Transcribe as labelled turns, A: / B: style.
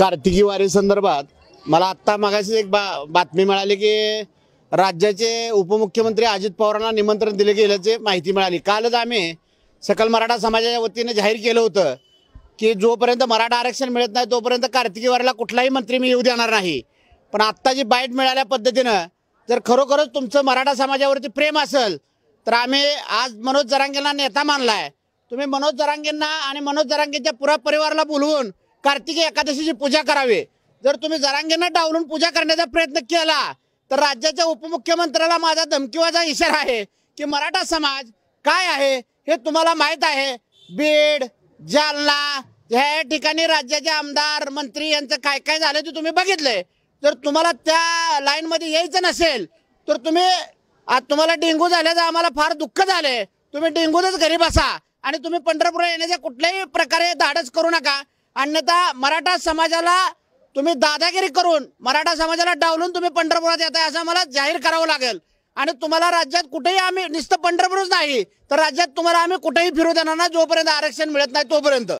A: कार्तिकी वारी संदर्भात मला आत्ता मागाशी एक बा बातमी मिळाली की राज्याचे उपमुख्यमंत्री अजित पवारांना निमंत्रण दिले गेल्याचे माहिती मिळाली कालच आम्ही सकल मराठा समाजाच्या वतीने जाहीर केलं होतं की जोपर्यंत मराठा आरक्षण मिळत नाही तोपर्यंत कार्तिकी वारीला कुठलाही मंत्री मी येऊ देणार नाही पण आत्ता जी बाईट मिळाल्या पद्धतीनं जर खरोखरच तुमचं मराठा समाजावरती प्रेम असेल तर आम्ही आज मनोज जरांगेंना नेता मानला आहे तुम्ही मनोज जरांगेंना आणि मनोज जरांगेंच्या पुरा परिवाराला बोलवून कार्तिकी एकादशीची पूजा करावी जर तुम्ही जरांगेना डावलून पूजा करण्याचा प्रयत्न केला तर राज्याच्या उपमुख्यमंत्र्याला माझा धमकीवाचा इशारा आहे की मराठा समाज काय आहे हे तुम्हाला माहीत आहे बीड जालना ह्या ठिकाणी राज्याचे आमदार मंत्री यांचं काय काय झालं ते तुम्ही बघितलंय जर तुम्हाला त्या लाईनमध्ये यायचं नसेल तर तुम्ही तुम्हाला डेंगू झाल्याचं आम्हाला फार दुःख झालंय तुम्ही डेंगूनच घरी बसा आणि तुम्ही पंढरपूर येण्याच्या कुठल्याही प्रकारे धाडस करू नका अन्यथा मराठा समाजाला तुम्ही दादागिरी करून मराठा समाजाला डावलून तुम्ही पंढरपुरात येत आहे असं मला जाहीर करावं लागेल आणि तुम्हाला राज्यात कुठेही आम्ही नुसतं पंढरपूरच नाही तर राज्यात तुम्हाला आम्ही कुठेही फिरू देणार नाही जोपर्यंत आरक्षण मिळत नाही तोपर्यंत